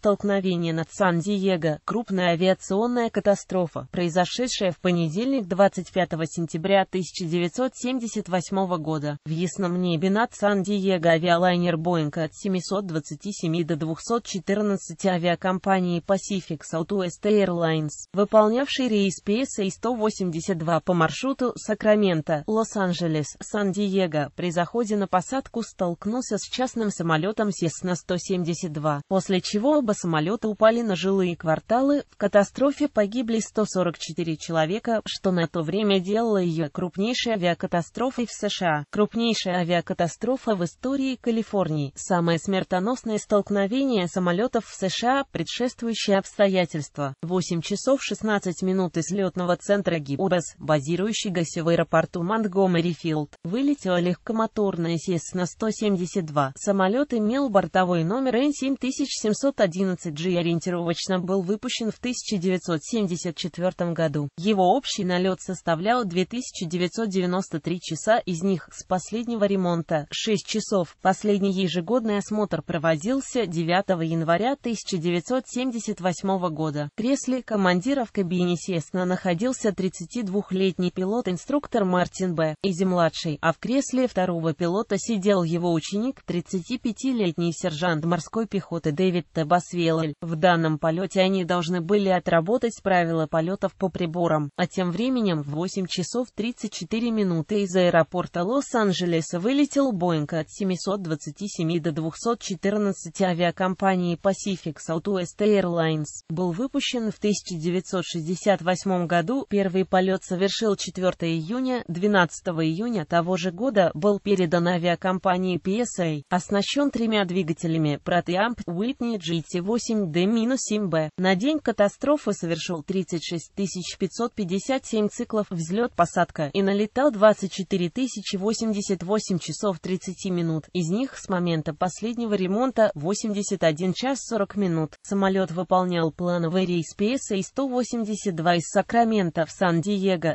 Столкновение над Сан-Диего – крупная авиационная катастрофа, произошедшая в понедельник 25 сентября 1978 года. В ясном небе над Сан-Диего авиалайнер Боинг от 727 до 214 авиакомпании Pacific Southwest Airlines, выполнявший рейс PSA-182 по маршруту Сакраменто, Лос-Анджелес, Сан-Диего, при заходе на посадку столкнулся с частным самолетом Cessna-172, после чего оба самолета упали на жилые кварталы, в катастрофе погибли 144 человека, что на то время делало ее крупнейшей авиакатастрофой в США, крупнейшая авиакатастрофа в истории Калифорнии, самое смертоносное столкновение самолетов в США, предшествующее обстоятельства. 8 часов 16 минут из летного центра Гиббс, базирующегося в аэропорту Монтгомери-Филд, вылетела легкомоторная Cessna 172. Самолет имел бортовой номер N7701 11G ориентировочно был выпущен в 1974 году. Его общий налет составлял 2993 часа, из них с последнего ремонта 6 часов. Последний ежегодный осмотр проводился 9 января 1978 года. В кресле командира в кабине Сесна находился 32-летний пилот-инструктор Мартин Б. Изи-младший, а в кресле второго пилота сидел его ученик, 35-летний сержант морской пехоты Дэвид Тебас Свелль. В данном полете они должны были отработать правила полетов по приборам, а тем временем в 8 часов 34 минуты из аэропорта Лос-Анджелеса вылетел Боинг от 727 до 214 авиакомпании Pacific Southwest Airlines. Был выпущен в 1968 году, первый полет совершил 4 июня, 12 июня того же года был передан авиакомпании PSA, оснащен тремя двигателями Протеамп Whitney GT 8D-7B. На день катастрофы совершил 36 557 циклов взлет-посадка и налетал 24 088 часов 30 минут. Из них с момента последнего ремонта 81 час 40 минут. Самолет выполнял плановый рейс PSA 182 из Сакрамента в Сан-Диего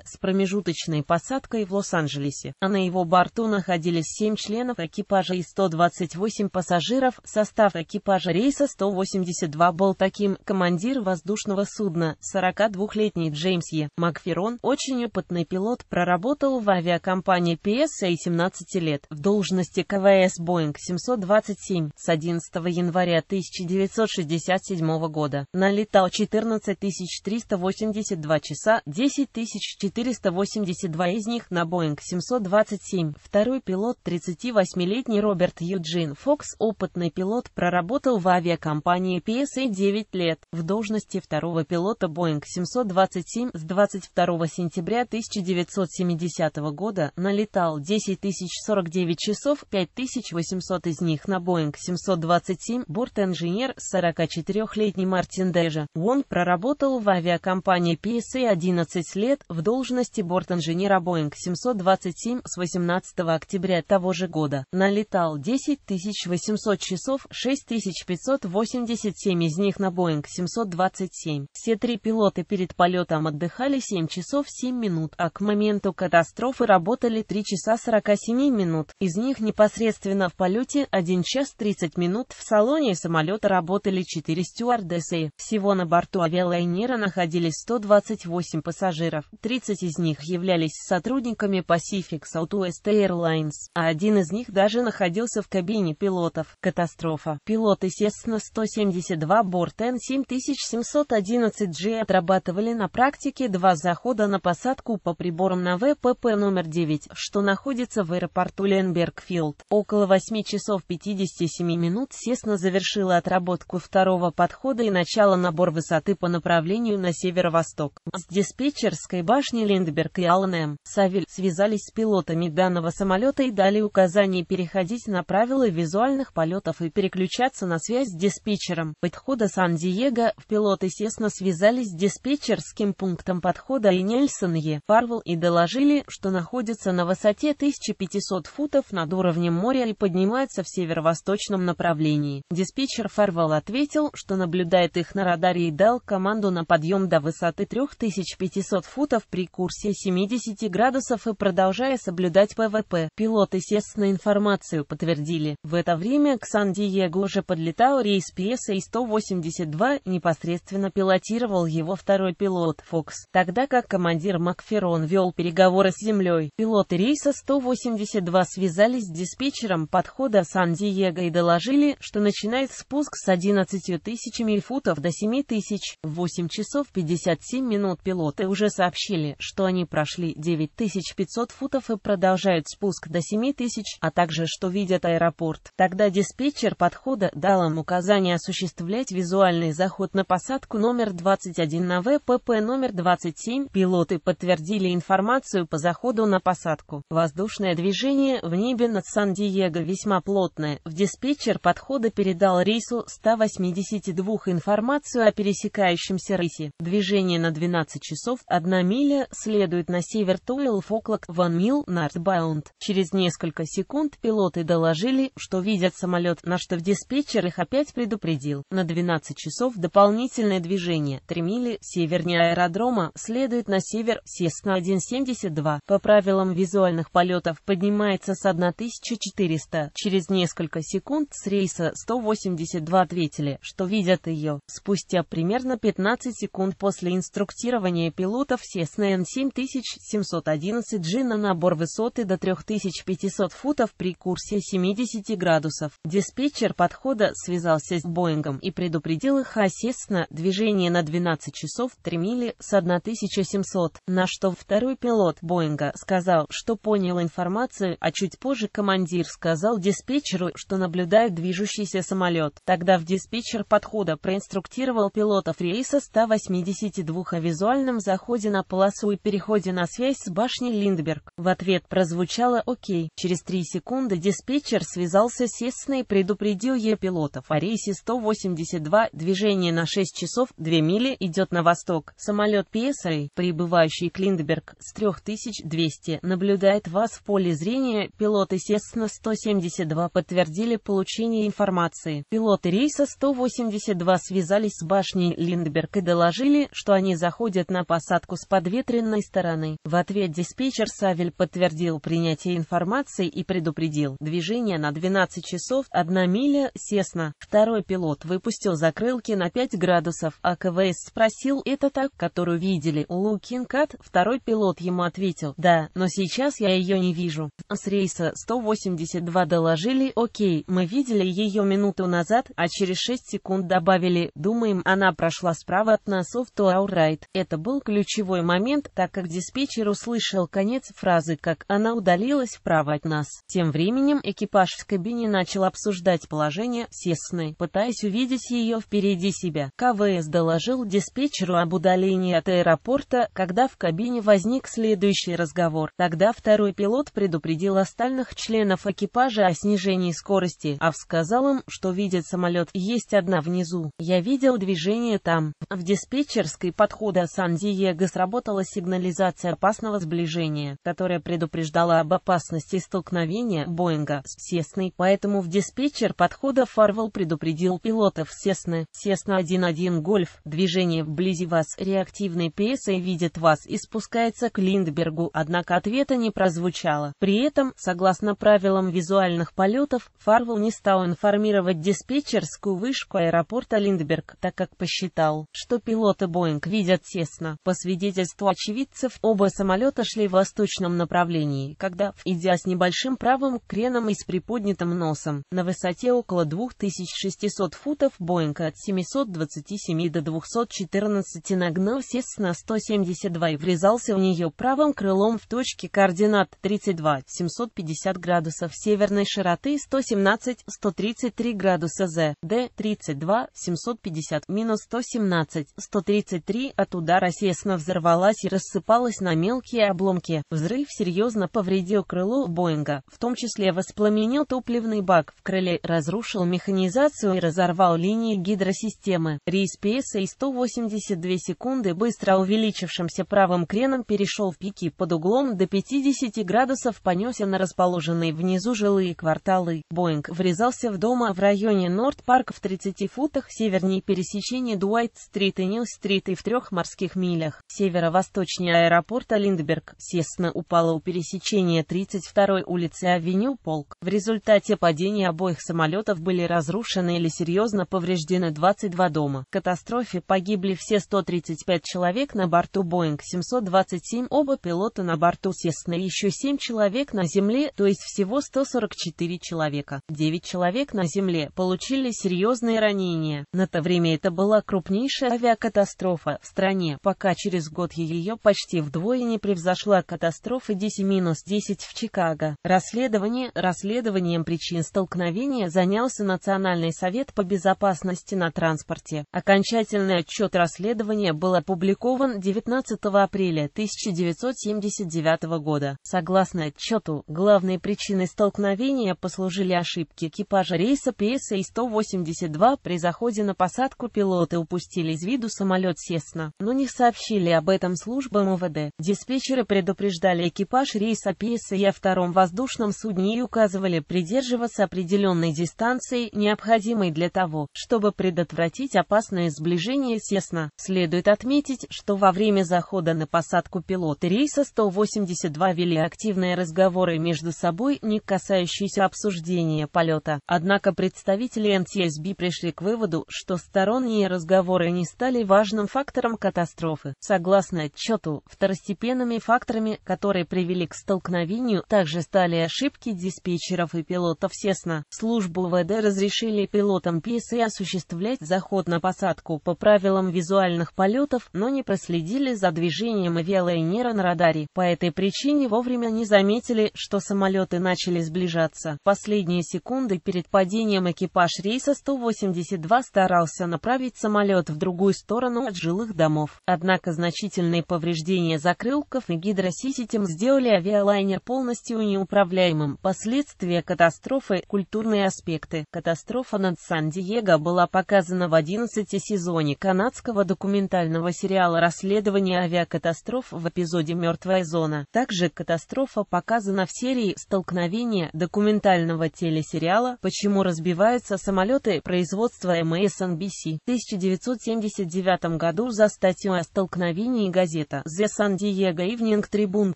с промежуточной посадкой в Лос-Анджелесе, а на его борту находились 7 членов экипажа и 128 пассажиров, состав экипажа рейса 180 1982 был таким. Командир воздушного судна, 42-летний Джеймс Е. Макферон, очень опытный пилот, проработал в авиакомпании PSA 17 лет, в должности КВС Boeing 727 с 11 января 1967 года. Налетал 14 382 часа, 10 482 из них на Boeing 727. Второй пилот, 38-летний Роберт Юджин Фокс, опытный пилот, проработал в авиакомпании авиакомпании PSA 9 лет, в должности второго пилота Boeing 727 с 22 сентября 1970 года налетал 10 049 часов, 5800 из них на Boeing 727, борт-инженер 44-летний Мартин Дежа. Он проработал в авиакомпании PSA 11 лет, в должности борт-инженера Boeing 727 с 18 октября того же года, налетал 10 800 часов, 6508 77 из них на Боинг 727. Все три пилоты перед полетом отдыхали 7 часов 7 минут, а к моменту катастрофы работали 3 часа 47 минут. Из них непосредственно в полете 1 час 30 минут. В салоне самолета работали 4 стюардессы. Всего на борту авиалайнера находились 128 пассажиров. 30 из них являлись сотрудниками Pacific Southwest Airlines, а один из них даже находился в кабине пилотов. Катастрофа. Пилоты, естественно, 107 772 борт Н-7711G отрабатывали на практике два захода на посадку по приборам на ВПП номер 9, что находится в аэропорту Ленбергфилд. Около 8 часов 57 минут Сесна завершила отработку второго подхода и начало набор высоты по направлению на северо-восток. С диспетчерской башни Линдберг и Аллен Савель связались с пилотами данного самолета и дали указание переходить на правила визуальных полетов и переключаться на связь с диспетчером вечером подхода Сан-Диего в пилоты тесно связались с диспетчерским пунктом подхода и Нельсон Е. и доложили, что находится на высоте 1500 футов над уровнем моря и поднимается в северо-восточном направлении. Диспетчер Фарвел ответил, что наблюдает их на радаре и дал команду на подъем до высоты 3500 футов при курсе 70 градусов и продолжая соблюдать ПВП. Пилоты естественно информацию подтвердили. В это время к Сан-Диего уже подлетал рейс PS Мерседеса и 182 непосредственно пилотировал его второй пилот Фокс, тогда как командир Макферон вел переговоры с землей. Пилоты рейса 182 связались с диспетчером подхода Сан-Диего и доложили, что начинает спуск с 11 тысячами футов до 7 тысяч. В 8 часов 57 минут пилоты уже сообщили, что они прошли 9500 футов и продолжают спуск до 7 тысяч, а также что видят аэропорт. Тогда диспетчер подхода дал им указание осуществлять визуальный заход на посадку номер 21 на ВПП номер 27. Пилоты подтвердили информацию по заходу на посадку. Воздушное движение в небе над Сан-Диего весьма плотное. В диспетчер подхода передал рейсу 182 информацию о пересекающемся рейсе. Движение на 12 часов 1 миля следует на север Туэлл Фоклок Ван Мил Нортбаунд. Через несколько секунд пилоты доложили, что видят самолет, на что в диспетчер их опять предупредил предупредил, на 12 часов дополнительное движение 3 мили севернее аэродрома следует на север Сесна-172. По правилам визуальных полетов поднимается с 1400. Через несколько секунд с рейса 182 ответили, что видят ее. Спустя примерно 15 секунд после инструктирования пилотов Сесна N7711G на набор высоты до 3500 футов при курсе 70 градусов. Диспетчер подхода связался с Боингом и предупредил их о сесна движение на 12 часов 3 мили с 1700, на что второй пилот Боинга сказал, что понял информацию, а чуть позже командир сказал диспетчеру, что наблюдает движущийся самолет. Тогда в диспетчер подхода проинструктировал пилотов рейса 182 о визуальном заходе на полосу и переходе на связь с башней Линдберг. В ответ прозвучало «Окей». Через три секунды диспетчер связался с Сесной и предупредил ее пилотов о рейсе 182 движение на 6 часов 2 мили идет на восток. Самолет PSA, прибывающий Клиндберг с 3200, наблюдает вас в поле зрения. Пилоты Cessna-172 подтвердили получение информации. Пилоты рейса 182 связались с башней Линдберг и доложили, что они заходят на посадку с подветренной стороны. В ответ диспетчер Савель подтвердил принятие информации и предупредил движение на 12 часов 1 миля Сесна. Второй пилот пилот выпустил закрылки на 5 градусов, а КВС спросил, это так, которую видели у Лукинкат? Второй пилот ему ответил, да, но сейчас я ее не вижу. С рейса 182 доложили, окей, мы видели ее минуту назад, а через 6 секунд добавили, думаем, она прошла справа от нас off to Это был ключевой момент, так как диспетчер услышал конец фразы, как она удалилась вправо от нас. Тем временем экипаж в кабине начал обсуждать положение, сесны, сны, пытаясь стараясь увидеть ее впереди себя. КВС доложил диспетчеру об удалении от аэропорта, когда в кабине возник следующий разговор. Тогда второй пилот предупредил остальных членов экипажа о снижении скорости, а сказал им, что видит самолет, есть одна внизу. Я видел движение там. В диспетчерской подхода Сан-Диего сработала сигнализация опасного сближения, которая предупреждала об опасности столкновения Боинга с Сесной, поэтому в диспетчер подхода Фарвелл предупредил у пилотов Cessna, Cessna 1.1 Golf, движение вблизи вас реактивной пьесой видит вас и спускается к Линдбергу, однако ответа не прозвучало. При этом, согласно правилам визуальных полетов, Фарвел не стал информировать диспетчерскую вышку аэропорта Линдберг, так как посчитал, что пилоты Боинг видят тесно. По свидетельству очевидцев, оба самолета шли в восточном направлении, когда, идя с небольшим правым креном и с приподнятым носом, на высоте около 2600 500 футов Боинг от 727 до 214 нагнал СИС на 172 и врезался в нее правым крылом в точке координат 32, 750 градусов северной широты 117, 133 градуса З, Д, 32, 750, минус 117, 133 от удара СИСна взорвалась и рассыпалась на мелкие обломки. Взрыв серьезно повредил крыло Боинга, в том числе воспламенил топливный бак в крыле, разрушил механизацию и разрушил разорвал линии гидросистемы. Рейс PSA 182 секунды быстро увеличившимся правым креном перешел в пики под углом до 50 градусов понесся на расположенные внизу жилые кварталы. Боинг врезался в дома в районе Норд-Парк в 30 футах севернее пересечения Дуайт-стрит и Нил-стрит и в трех морских милях. Северо-восточнее аэропорта Линдберг, Сесна упала у пересечения 32-й улицы Авеню Полк. В результате падения обоих самолетов были разрушены или серьезно повреждены 22 дома. В катастрофе погибли все 135 человек на борту Boeing 727, оба пилота на борту Cessna еще 7 человек на земле, то есть всего 144 человека. 9 человек на земле получили серьезные ранения. На то время это была крупнейшая авиакатастрофа в стране, пока через год ее почти вдвое не превзошла катастрофа 10-10 в Чикаго. Расследование Расследованием причин столкновения занялся Национальный совет по безопасности на транспорте. Окончательный отчет расследования был опубликован 19 апреля 1979 года. Согласно отчету, главной причиной столкновения послужили ошибки экипажа рейса PSA-182 при заходе на посадку пилоты упустили из виду самолет Сесна, но не сообщили об этом службам МВД. Диспетчеры предупреждали экипаж рейса PSA о втором воздушном судне и указывали придерживаться определенной дистанции, необходимой для того, чтобы предотвратить опасное сближение с Ясно. Следует отметить, что во время захода на посадку пилоты рейса 182 вели активные разговоры между собой, не касающиеся обсуждения полета. Однако представители НТСБ пришли к выводу, что сторонние разговоры не стали важным фактором катастрофы. Согласно отчету, второстепенными факторами, которые привели к столкновению, также стали ошибки диспетчеров и пилотов Сесна. Службу ВД разрешили пилот полетам пьесы осуществлять заход на посадку по правилам визуальных полетов, но не проследили за движением авиалайнера на радаре. По этой причине вовремя не заметили, что самолеты начали сближаться. Последние секунды перед падением экипаж рейса 182 старался направить самолет в другую сторону от жилых домов. Однако значительные повреждения закрылков и гидросиситем сделали авиалайнер полностью неуправляемым. Последствия катастрофы – культурные аспекты. Катастрофа над самолетом Сан-Диего была показана в 11 сезоне канадского документального сериала «Расследование авиакатастроф» в эпизоде «Мертвая зона». Также катастрофа показана в серии «Столкновение» документального телесериала «Почему разбиваются самолеты» производства MSNBC. В 1979 году за статью о столкновении газета «The San Diego Evening Tribune»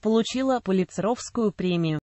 получила Пулитцеровскую премию.